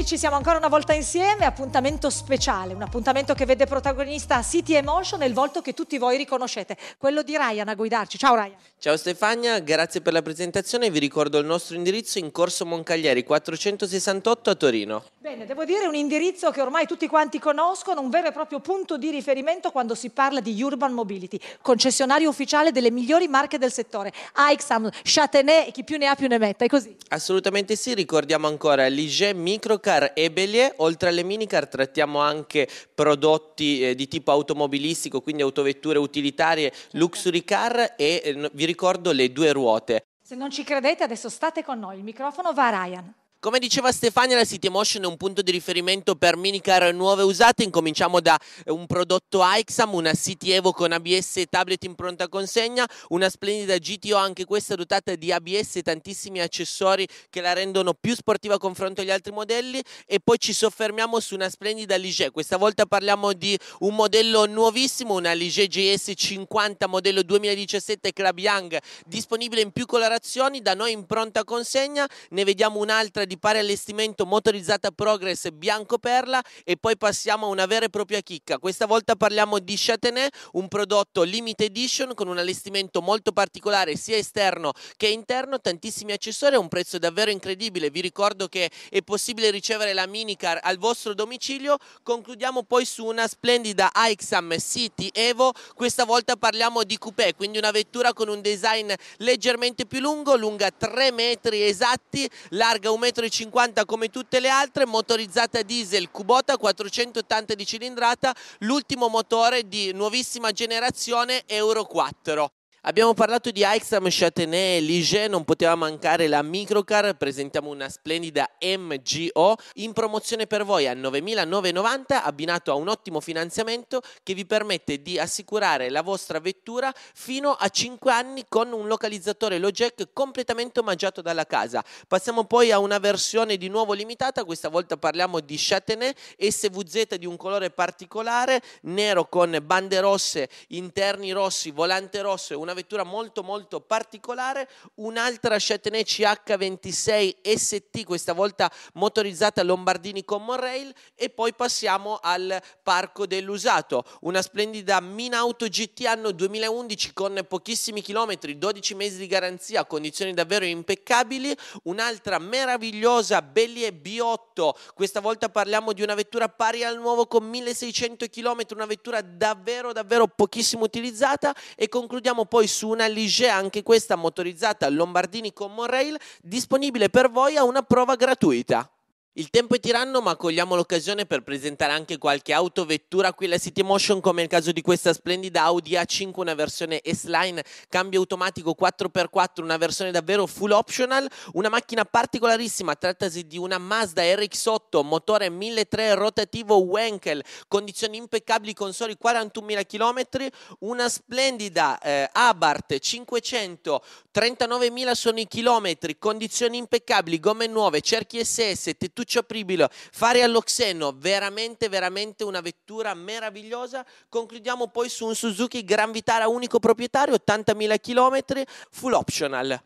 amici, siamo ancora una volta insieme, appuntamento speciale, un appuntamento che vede protagonista City Emotion e il volto che tutti voi riconoscete, quello di Ryan a guidarci. Ciao Ryan. Ciao Stefania, grazie per la presentazione, vi ricordo il nostro indirizzo in Corso Moncaglieri 468 a Torino. Bene, devo dire un indirizzo che ormai tutti quanti conoscono, un vero e proprio punto di riferimento quando si parla di Urban Mobility, concessionario ufficiale delle migliori marche del settore, Aixam, Châtenay e chi più ne ha più ne metta, è così? Assolutamente sì, ricordiamo ancora Ligier, Microcar e Bélier, oltre alle minicar trattiamo anche prodotti eh, di tipo automobilistico, quindi autovetture utilitarie, certo. luxury car e eh, vi ricordo le due ruote. Se non ci credete adesso state con noi, il microfono va a Ryan. Come diceva Stefania, la City Emotion è un punto di riferimento per minicar nuove usate. Incominciamo da eh, un prodotto Aixam, una City Evo con ABS e tablet in pronta consegna, una splendida GTO, anche questa dotata di ABS e tantissimi accessori che la rendono più sportiva a confronto agli altri modelli. E poi ci soffermiamo su una splendida Ligier. Questa volta parliamo di un modello nuovissimo, una Ligier GS 50 modello 2017 Club Young, disponibile in più colorazioni, da noi in pronta consegna. Ne vediamo un'altra di pari allestimento motorizzata Progress bianco perla e poi passiamo a una vera e propria chicca. Questa volta parliamo di Châtenay, un prodotto limited edition con un allestimento molto particolare sia esterno che interno, tantissimi accessori a un prezzo davvero incredibile. Vi ricordo che è possibile ricevere la minicar al vostro domicilio. Concludiamo poi su una splendida Aixam City Evo. Questa volta parliamo di coupé, quindi una vettura con un design leggermente più lungo, lunga 3 metri esatti, larga 1,70 m 4,50 come tutte le altre, motorizzata diesel Kubota 480 di cilindrata, l'ultimo motore di nuovissima generazione Euro 4. Abbiamo parlato di Aixam, Châtenay e Ligier, non poteva mancare la microcar, presentiamo una splendida MGO in promozione per voi a 9.990 abbinato a un ottimo finanziamento che vi permette di assicurare la vostra vettura fino a 5 anni con un localizzatore Logec completamente omaggiato dalla casa. Passiamo poi a una versione di nuovo limitata, questa volta parliamo di Châtenay SVZ di un colore particolare, nero con bande rosse, interni rossi, volante rosso e una una vettura molto molto particolare, un'altra Châtenay CH26 ST, questa volta motorizzata Lombardini Common Rail e poi passiamo al Parco dell'Usato, una splendida Minauto GT anno 2011 con pochissimi chilometri, 12 mesi di garanzia, condizioni davvero impeccabili, un'altra meravigliosa Bellier B8, questa volta parliamo di una vettura pari al nuovo con 1600 km, una vettura davvero davvero pochissimo utilizzata e concludiamo poi poi su una Ligé, anche questa motorizzata Lombardini Common Rail, disponibile per voi a una prova gratuita. Il tempo è tiranno, ma cogliamo l'occasione per presentare anche qualche autovettura qui alla City Motion, come il caso di questa splendida Audi A5, una versione S-Line, cambio automatico 4x4, una versione davvero full optional, una macchina particolarissima, trattasi di una Mazda RX8, motore 1.3 rotativo Wankel, condizioni impeccabili, consoli 41.000 km, una splendida eh, Abarth 500, 39.000 sono i chilometri, condizioni impeccabili, gomme nuove, cerchi SS, tettura Bertuccio Pribilo, Fari all'Oxeno, veramente veramente una vettura meravigliosa. Concludiamo poi su un Suzuki Gran Vitara unico proprietario, 80.000 km, full optional.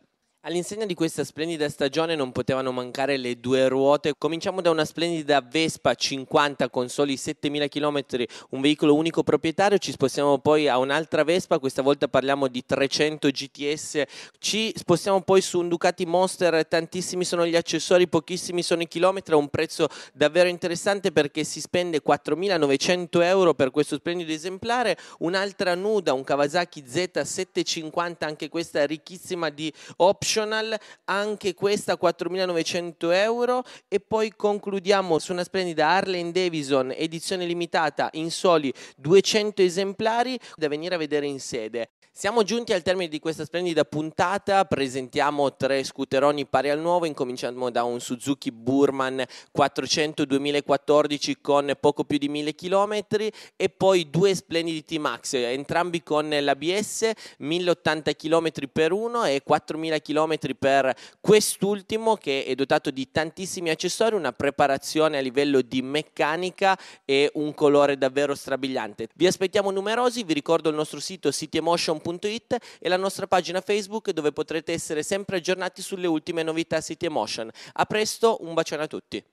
All'insegna di questa splendida stagione non potevano mancare le due ruote. Cominciamo da una splendida Vespa 50 con soli 7000 km, un veicolo unico proprietario. Ci spostiamo poi a un'altra Vespa, questa volta parliamo di 300 GTS. Ci spostiamo poi su un Ducati Monster, tantissimi sono gli accessori, pochissimi sono i chilometri, a un prezzo davvero interessante perché si spende 4900 euro per questo splendido esemplare. Un'altra nuda, un Kawasaki Z750, anche questa ricchissima di option National, anche questa 4.900 euro e poi concludiamo su una splendida Harley Davidson edizione limitata in soli 200 esemplari da venire a vedere in sede. Siamo giunti al termine di questa splendida puntata, presentiamo tre scooteroni pari al nuovo, incominciamo da un Suzuki Burman 400 2014 con poco più di 1000 km e poi due splendidi T-Max, entrambi con l'ABS, 1080 km per uno e 4000 km chilometri per quest'ultimo che è dotato di tantissimi accessori, una preparazione a livello di meccanica e un colore davvero strabiliante. Vi aspettiamo numerosi, vi ricordo il nostro sito cityemotion.it e la nostra pagina Facebook dove potrete essere sempre aggiornati sulle ultime novità City Emotion. A presto, un bacione a tutti.